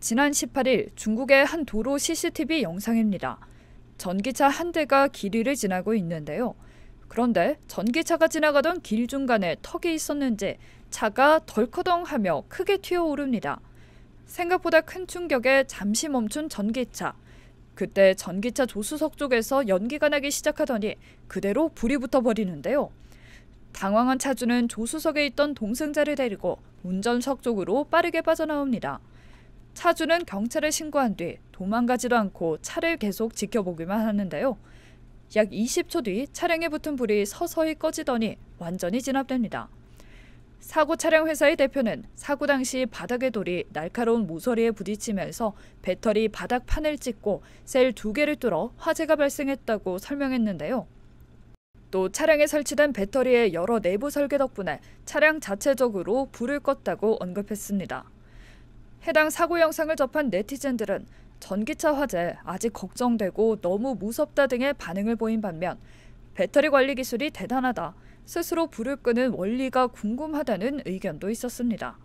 지난 18일 중국의 한 도로 CCTV 영상입니다. 전기차 한 대가 길 위를 지나고 있는데요. 그런데 전기차가 지나가던 길 중간에 턱이 있었는지 차가 덜커덩하며 크게 튀어오릅니다. 생각보다 큰 충격에 잠시 멈춘 전기차. 그때 전기차 조수석 쪽에서 연기가 나기 시작하더니 그대로 불이 붙어버리는데요. 당황한 차주는 조수석에 있던 동승자를 데리고 운전석 쪽으로 빠르게 빠져나옵니다. 차주는 경찰에 신고한 뒤 도망가지도 않고 차를 계속 지켜보기만 하는데요. 약 20초 뒤 차량에 붙은 불이 서서히 꺼지더니 완전히 진압됩니다. 사고 차량 회사의 대표는 사고 당시 바닥에 돌이 날카로운 모서리에 부딪히면서 배터리 바닥판을 찍고 셀 두 개를 뚫어 화재가 발생했다고 설명했는데요. 또 차량에 설치된 배터리의 여러 내부 설계 덕분에 차량 자체적으로 불을 껐다고 언급했습니다. 해당 사고 영상을 접한 네티즌들은 전기차 화재 아직 걱정되고 너무 무섭다 등의 반응을 보인 반면 배터리 관리 기술이 대단하다. 스스로 불을 끄는 원리가 궁금하다는 의견도 있었습니다.